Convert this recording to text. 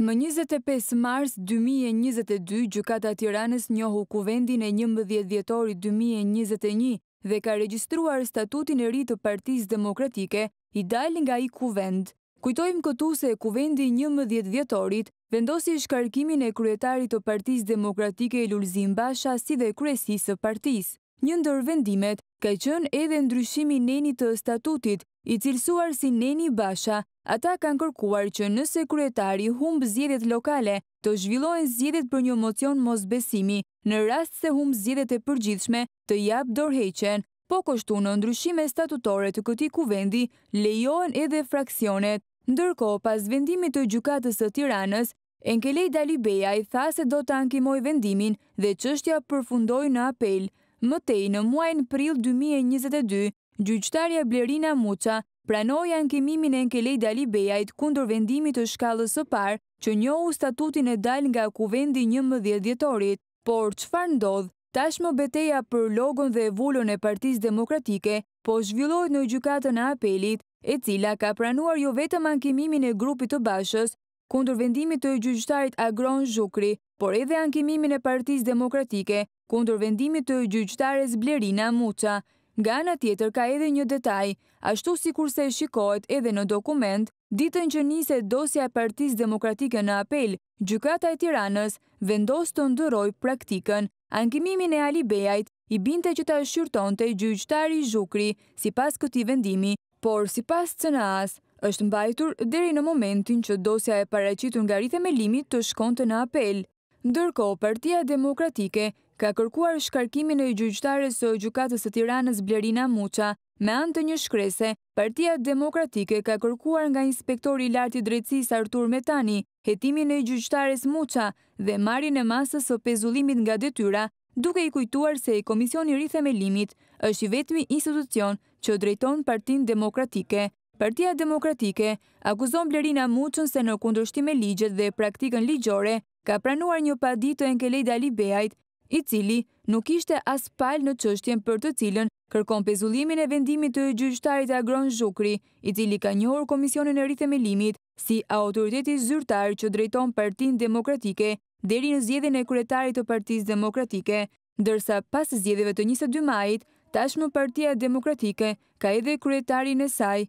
Më 25 mars 2022, Gjukata Tiranës njohu kuvendin e një mbëdhjet vjetori 2021 dhe ka registruar statutin e rritë partiz demokratike i dal nga i kuvend. Kujtojmë këtu se kuvendi një mëdhjet vjetorit vendosi shkarkimin e kryetarit të partiz demokratike i Lulzim Basha si dhe kryesisë të partiz. Një ndër vendimet ka qënë edhe ndryshimi neni të statutit i cilësuar si neni Basha Ata kanë kërkuar që nëse kryetari humbë zjedit lokale, të zhvillohen zjedit për një mocion mos besimi, në rast se humbë zjedit e përgjithshme të japë dorheqen, po kështu në ndryshime statutore të këti kuvendi, lejohen edhe fraksionet. Ndërko, pas vendimit të gjukatës të tiranës, Enkelej Dalibeja i tha se do të ankimoj vendimin dhe qështja përfundoj në apel. Mëtej, në muajnë pril 2022, gjyqtarja Blerina Muqa pranoja në kemimin e lejt Dali Bejajt kundur vendimit të shkallës së par që njohu statutin e dal nga kuvendi një djetorit. por qëfar ndodh, tashmë beteja për logon dhe vullon e partiz demokratike, po zhvillohet në gjukatën a apelit, e cila ka pranuar jo vetëm ankimimin e grupit të bashës, kundur vendimit të gjyqtarit Agron Zhukri, por edhe ankimimin e partiz demokratike, kundur vendimit të gjyqtares Blerina Muqa, Ga tjetër ka edhe një detaj, ashtu si kurse shikojt edhe në dokument, ditën që njëse dosja partiz demokratike në apel, gjukata e tiranës vendos të ndëroj praktikën, ankimimin e Ali Bejajt i binte që ta shqyrton të i gjyqtari i zhukri si pas këti vendimi, por si pas të në asë, është mbajtur dheri në momentin që dosja e pareqitur nga rritë e të shkonte në apel. Ndërko, partia demokratike ka kërkuar shkarkimin e gjyqtare së gjukatës të tiranës Blerina Muqa. Me antë të një shkrese, Partia Demokratike ka kërkuar nga inspektori larti drecis Artur Metani, jetimin e gjyqtares Muqa dhe marin e masës së pezullimit nga detyra, duke i kujtuar se i Komisioni Rithemelimit është i vetmi institucion që drejton partin demokratike. Partia Demokratike akuzon Blerina Muqën se në kundrështime ligjet dhe praktikën ligjore, ka pranuar një padit të enkelejda Libejajt i cili nuk ishte as palë në qështjen për të cilën kërkon pezullimin e vendimit të gjyqtarit agron Zhukri, i cili ka njohur Komisionin e Rritëm e Limit si autoriteti zyrtar që drejton partin demokratike deri në zjedhe në kuretarit të partiz demokratike, dërsa pas zjedheve të 22 majit, tashmë partia demokratike ka edhe kuretarin e saj,